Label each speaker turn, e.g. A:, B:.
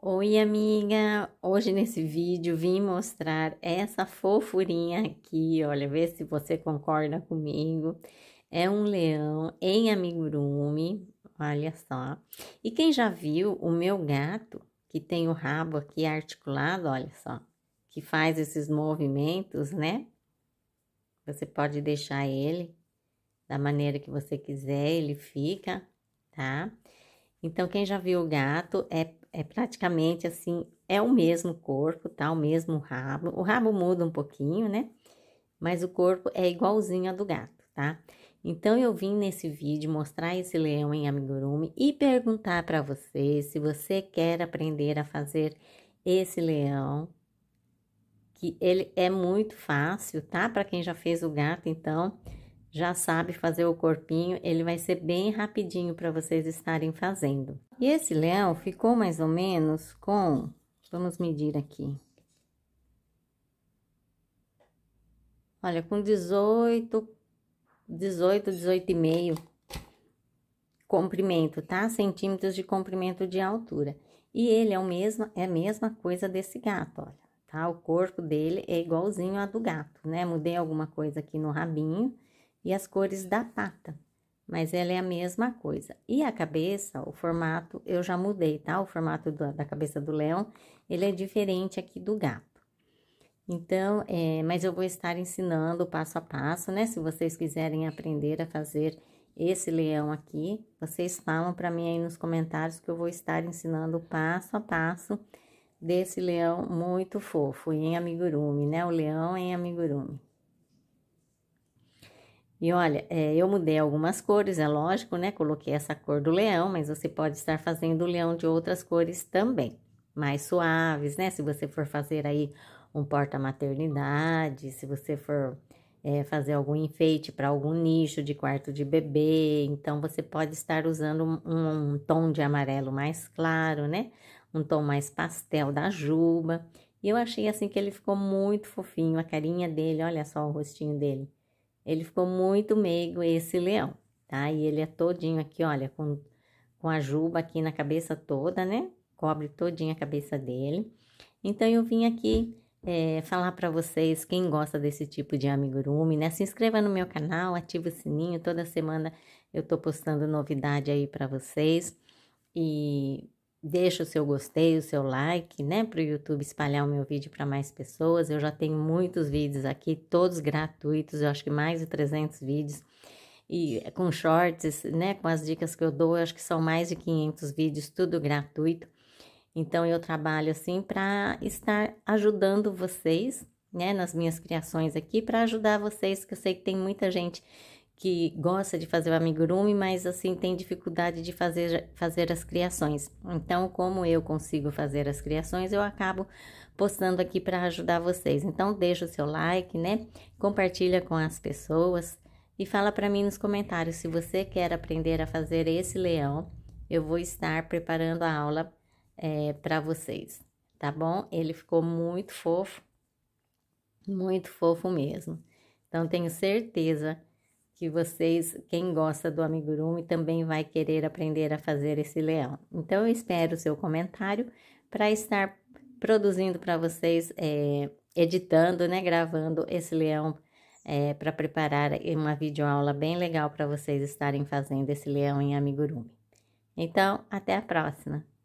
A: Oi, amiga! Hoje nesse vídeo vim mostrar essa fofurinha aqui, olha, vê se você concorda comigo. É um leão em amigurumi, olha só. E quem já viu o meu gato, que tem o rabo aqui articulado, olha só, que faz esses movimentos, né? Você pode deixar ele da maneira que você quiser, ele fica, tá? Então, quem já viu o gato é é praticamente assim, é o mesmo corpo, tá? O mesmo rabo. O rabo muda um pouquinho, né? Mas o corpo é igualzinho ao do gato, tá? Então eu vim nesse vídeo mostrar esse leão em amigurumi e perguntar para você se você quer aprender a fazer esse leão, que ele é muito fácil, tá? Para quem já fez o gato, então já sabe fazer o corpinho, ele vai ser bem rapidinho para vocês estarem fazendo. E esse leão ficou mais ou menos com, vamos medir aqui. Olha, com 18, 18, 18 e meio comprimento, tá? Centímetros de comprimento de altura. E ele é, o mesmo, é a mesma coisa desse gato, olha, tá? O corpo dele é igualzinho ao do gato, né? Mudei alguma coisa aqui no rabinho, e as cores da pata, mas ela é a mesma coisa. E a cabeça, o formato, eu já mudei, tá? O formato da, da cabeça do leão, ele é diferente aqui do gato. Então, é, mas eu vou estar ensinando passo a passo, né? Se vocês quiserem aprender a fazer esse leão aqui, vocês falam para mim aí nos comentários que eu vou estar ensinando passo a passo desse leão muito fofo em amigurumi, né? O leão em amigurumi. E olha, é, eu mudei algumas cores, é lógico, né? Coloquei essa cor do leão, mas você pode estar fazendo o leão de outras cores também, mais suaves, né? Se você for fazer aí um porta-maternidade, se você for é, fazer algum enfeite para algum nicho de quarto de bebê, então você pode estar usando um, um tom de amarelo mais claro, né? Um tom mais pastel da juba. E eu achei assim que ele ficou muito fofinho, a carinha dele, olha só o rostinho dele ele ficou muito meigo, esse leão, tá? E ele é todinho aqui, olha, com, com a juba aqui na cabeça toda, né? Cobre todinha a cabeça dele. Então, eu vim aqui é, falar para vocês, quem gosta desse tipo de amigurumi, né? Se inscreva no meu canal, ative o sininho, toda semana eu tô postando novidade aí para vocês. E Deixa o seu gostei, o seu like, né, para o YouTube espalhar o meu vídeo para mais pessoas. Eu já tenho muitos vídeos aqui, todos gratuitos, eu acho que mais de 300 vídeos. E com shorts, né, com as dicas que eu dou, eu acho que são mais de 500 vídeos, tudo gratuito. Então eu trabalho assim para estar ajudando vocês, né, nas minhas criações aqui, para ajudar vocês, que eu sei que tem muita gente que gosta de fazer o amigurumi, mas assim tem dificuldade de fazer, fazer as criações. Então, como eu consigo fazer as criações, eu acabo postando aqui para ajudar vocês. Então, deixa o seu like, né? Compartilha com as pessoas e fala para mim nos comentários se você quer aprender a fazer esse leão. Eu vou estar preparando a aula é, para vocês, tá bom? Ele ficou muito fofo, muito fofo mesmo. Então, tenho certeza que vocês, quem gosta do amigurumi, também vai querer aprender a fazer esse leão. Então, eu espero o seu comentário para estar produzindo para vocês, é, editando, né, gravando esse leão é, eh, para preparar uma videoaula bem legal para vocês estarem fazendo esse leão em amigurumi. Então, até a próxima!